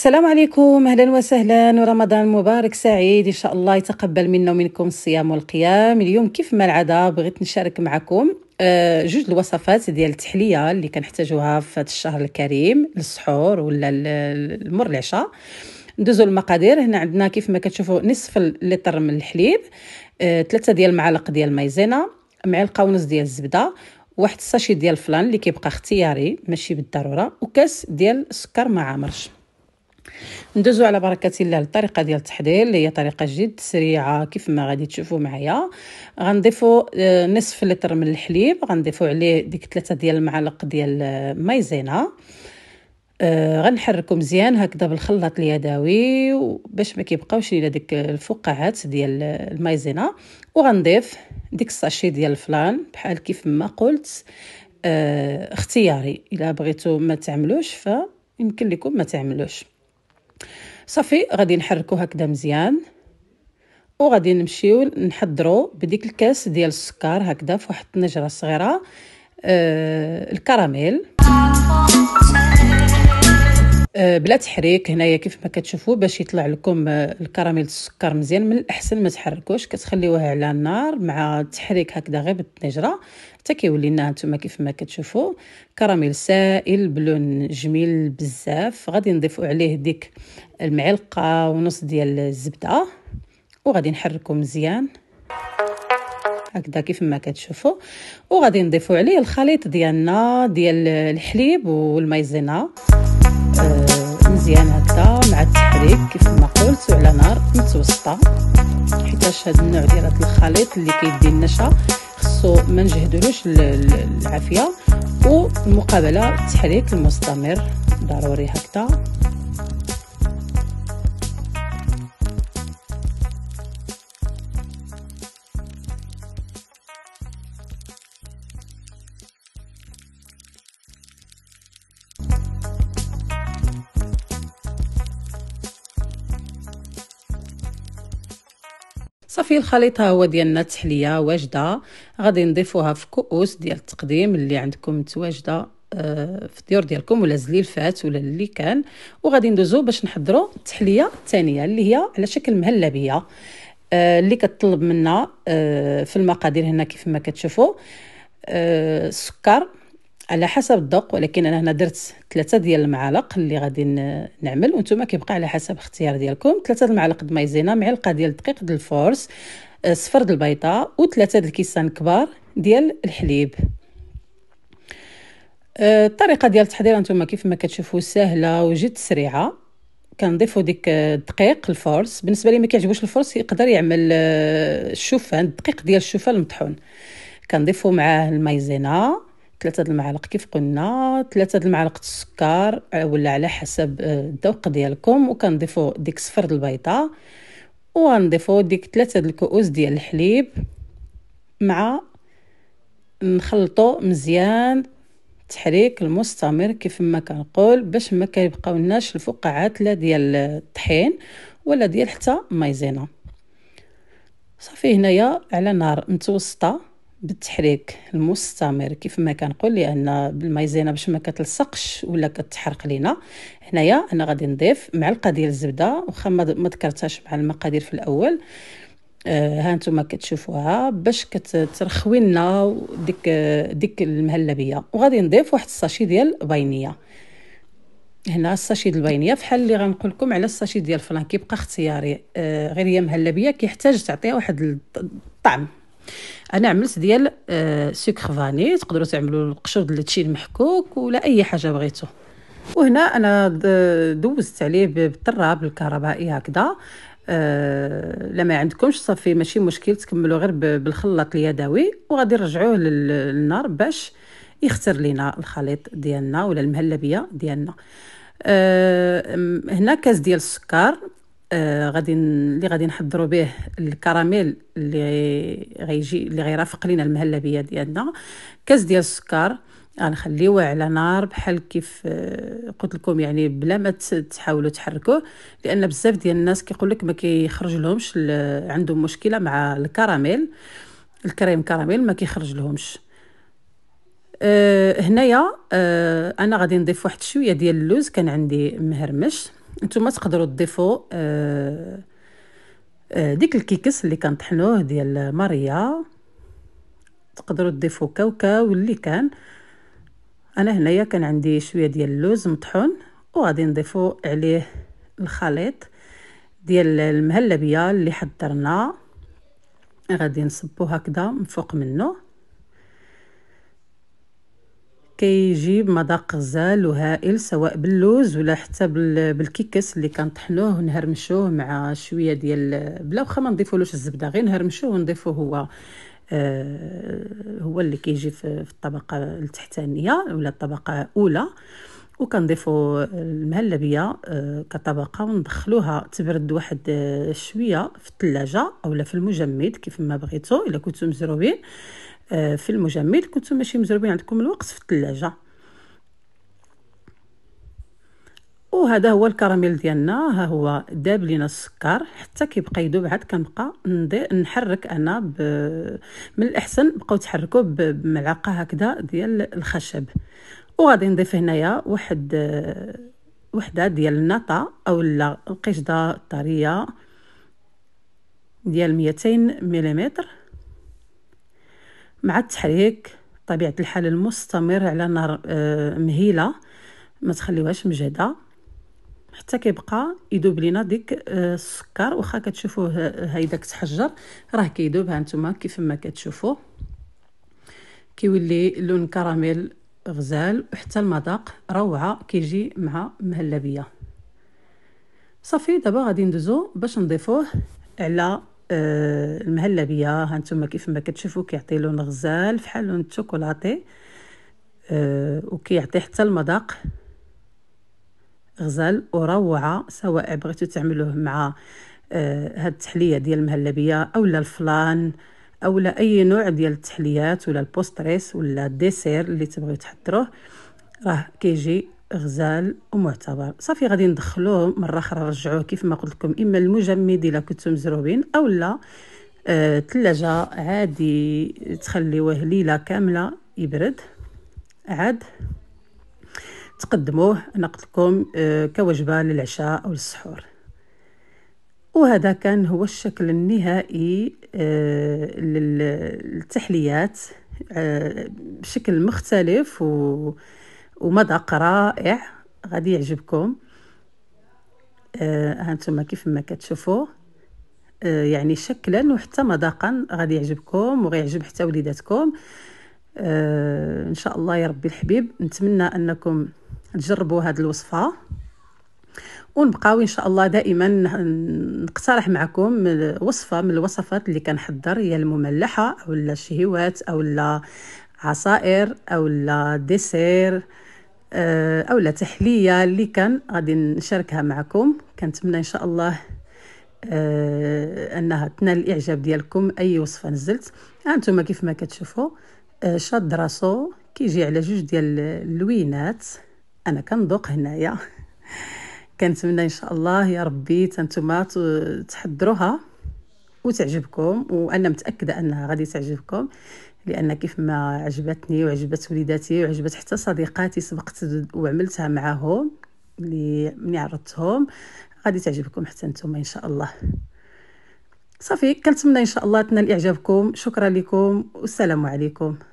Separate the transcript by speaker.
Speaker 1: السلام عليكم اهلا وسهلا ورمضان مبارك سعيد ان شاء الله يتقبل منا ومنكم الصيام والقيام اليوم كيف ما العاده بغيت نشارك معكم آه، جوج الوصفات ديال التحليه اللي كنحتاجوها في هذا الشهر الكريم للسحور ولا المر العشاء ندوزو المقادير هنا عندنا كيف ما كتشوفوا نصف لتر من الحليب ثلاثة آه، ديال المعالق ديال المايزينا معلقه ونص ديال الزبده واحد الساشي ديال الفلان اللي كيبقى اختياري ماشي بالضروره وكاس ديال السكر ما عامرش ندوزو على بركه الله للطريقه ديال التحضير اللي هي طريقه جد سريعه كيف ما غادي تشوفوا معايا غنضيفو آه، نصف لتر من الحليب غنضيفو عليه ديك ثلاثه ديال المعالق ديال آه، مايزينا آه، غنحركو مزيان هكذا بالخلاط اليدوي باش ما كيبقاوش لينا ديك الفقاعات ديال المايزينا وغنضيف ديك الساشي ديال الفلان بحال كيف ما قلت آه اختياري الا بغيتو ما تعملوش ف يمكن لكم ما تعملوش صافي غادي نحركو هكذا مزيان وغادي نمشيو نحضرو بديك الكاس ديال السكر هكذا فواحد الطنجره صغيره آه الكراميل آه، بلا تحريك هنايا كيف ما كتشوفوا باش يطلع لكم آه، الكراميل السكر مزيان من الاحسن ما تحركوش كتخليوه على النار مع تحريك هكذا غير بالطنجره حتى كيولي لنا نتوما كيف ما كتشوفوا كراميل سائل بلون جميل بزاف غادي نضيفوا عليه ديك المعلقه ونص ديال الزبده وغادي نحركو مزيان هكذا كيف ما كتشوفوا وغادي نضيفوا عليه الخليط ديالنا ديال الحليب والمايزينا آه، مزيان هكا مع التحريك كيف ما قلت وعلى نار متوسطه حيتاش هذا النوع ديال الخليط اللي كيدي النشا خصو ما نجهدلوش العافيه ومقابله التحريك المستمر ضروري هكذا صافي الخليطه هو ديالنا تحليه واجده غادي نضيفوها في كؤوس ديال التقديم اللي عندكم متواجده آه، في الديور ديالكم ولا زليل فات ولا اللي كان وغادي ندوزو باش نحضروا التحليه الثانيه اللي هي على شكل مهلبيه آه، اللي كتطلب منا آه، في المقادير هنا كيف ما كتشوفوا السكر على حسب الذوق ولكن انا هنا درت ثلاثه ديال المعالق اللي غادي نعمل وانتم كيبقى على حسب اختيار ديالكم ثلاثه المعالق د مايزينا معلقه ديال الدقيق ديال الفورس آه، صفر ديال البيضه وثلاثه ديال الكيسان كبار ديال الحليب آه، الطريقه ديال التحضير انتم كيف ما كتشوفوا سهله وجد سريعه كنضيفوا ديك الدقيق الفورس بالنسبه لي ما كيعجبوش الفورس يقدر يعمل الشوفان آه، الدقيق ديال الشوفان المطحون كنضيفوا معاه المايزينا ثلاثة المعالق كيف قلنا ثلاثة المعالق السكر آه، ولا على حسب آه، الذوق ديالكم وكنضيفوا ديك صفر البيضة وغنضيفوا ديك ثلاثة الكؤوس ديال الحليب مع نخلطو مزيان التحريك المستمر كيف ما كنقول باش ما كيبقاو لناش الفقاعات لا ديال الطحين ولا ديال حتى مايزينا صافي هنايا على نار متوسطه بالتحريك المستمر كيف ما كنقول لان بالمايزينا باش ما كتلصقش ولا كتحرق لينا هنايا انا غادي نضيف معلقه ديال الزبده واخا ما ذكرتهاش مع المقادير في الاول آه، ها نتوما كتشوفوها باش كترخوي لنا ديك ديك المهلبيه وغادي نضيف واحد الساشي ديال بينيه هنا الساشي ديال الباينيه فحال اللي غنقول لكم على الساشي ديال الفلان كيبقى اختياري آه، غير هي مهلبيه كيحتاج تعطيها واحد الطعم انا عملت ديال آه، سكر فاني تقدروا تعملوا القشر ديال الشيء المحكوك ولا اي حاجه بغيتو وهنا انا دوزت عليه بالطراب الكهربائي هكذا أه لما عندكمش صافي ماشي مشكل تكملوا غير بالخلاط اليدوي وغادي نرجعوه للنار باش يختار لينا الخليط ديالنا ولا المهلبيه ديالنا أه هنا كاس ديال السكر آه، غادي اللي غادي نحضروا به الكراميل اللي غيجي اللي غيرافق لينا المهلبيه ديالنا كاس ديال السكر غنخليوه على نار بحال كيف آه، قلت لكم يعني بلا ما تحاولوا تحركوه لان بزاف ديال الناس كيقول لك ما كيخرج لهمش عندهم مشكله مع الكراميل الكريم كراميل ما كيخرج لهمش أه هنايا أه انا غادي نضيف واحد شويه ديال اللوز كان عندي مهرمش نتوما تقدروا تضيفوا آه، آه، ديك الكيكس اللي كنطحنوه ديال ماريا تقدروا تضيفوا كاوكاو اللي كان انا هنايا كان عندي شويه ديال اللوز مطحون وغادي نضيفوا عليه الخليط ديال المهلبيه اللي حضرنا غادي نصبو هكذا من فوق منه كيجيب مذاق غزال وهائل سواء باللوز ولا حتى بالكيكس اللي كنطحنوه نهرمشوه مع شويه ديال بلا واخا ما نضيفولوش الزبده غير نهرمشوه ونضيفوه هو آه هو اللي كيجي في الطبقه التحتانيه ولا الطبقه الاولى وكنضيفوا المهلبيه آه، كطبقه وندخلوها تبرد واحد آه، شويه في الثلاجه اولا في المجمد كيف ما بغيتو الا كنتو مزروبين آه، في المجمد كنتو ماشي مزروبين عندكم الوقت في الثلاجه وهذا هو الكراميل ديالنا ها هو داب لينا السكر حتى كيبقى يذوب عاد كنبقى نحرك انا ب... من الاحسن بقاو تحركوا بملعقه هكذا ديال الخشب وغادي نضيف هنايا واحد وحده ديال النطا اولا القشده الطريه ديال 200 ملم مع التحريك طبيعه الحال المستمر على نار آه، مهيله ما تخليوهاش مجهده حتى كيبقى يذوب لينا ديك آه، السكر واخا كتشوفوه هيداك تحجر راه كيذوب ها نتوما كيف ما كتشوفوه كيولي لون كراميل غزال وحتى المذاق روعه كيجي مع مهلبيه صافي دابا غادي ندوزو باش نضيفوه على آه المهلبيه هانتوما كيف ما كتشوفوا كيعطي لون غزال فحال لون الشوكولاتي آه، وكيعطي حتى المذاق غزال وروعه سواء بغيتو تعملوه مع آه، هاد التحليه ديال المهلبيه اولا الفلان او لا اي نوع ديال التحليات ولا البوستريس ولا الديسير اللي تبغيو تحضروه راه كيجي غزال ومعتبر صافي غادي ندخلوه مره اخرى نرجعوه كيف ما قلت لكم اما المجمد الا كنتو مزروبين اولا آه ثلاجه عادي تخليوه ليله كامله يبرد عاد تقدموه انا قلت لكم آه كوجبه للعشاء او للسحور وهذا كان هو الشكل النهائي آه، للتحليات آه، بشكل مختلف ومذاق رائع غادي يعجبكم آه، هانتوما كيف ما كتشوفوا يعني شكلا وحتى مذاقا غادي يعجبكم وغيعجب حتى وليداتكم ان شاء الله يا ربي الحبيب نتمنى انكم تجربوا هذه الوصفه ونبقاو ان شاء الله دائما نقترح معكم وصفه من الوصفات اللي كنحضر هي المملحه او الشهيوات او عصائر او ديسير آه، او لا تحليه اللي كان غادي نشاركها معكم كنتمنى ان شاء الله آه، انها تنال الاعجاب ديالكم اي وصفه نزلت هانتوما كيف ما كتشوفوا آه، شاد راسو كيجي على جوج ديال اللوينات انا كنذوق هنايا كنتمنى ان شاء الله يا ربي تنتوما تحضروها وتعجبكم وانا متاكده انها غادي تعجبكم لان كيف ما عجبتني وعجبت وليداتي وعجبت حتى صديقاتي سبقت وعملتها معاهم اللي ملي عرضتهم غادي تعجبكم حتى نتوما ان شاء الله صافي كنتمنى ان شاء الله تنال اعجابكم شكرا لكم والسلام عليكم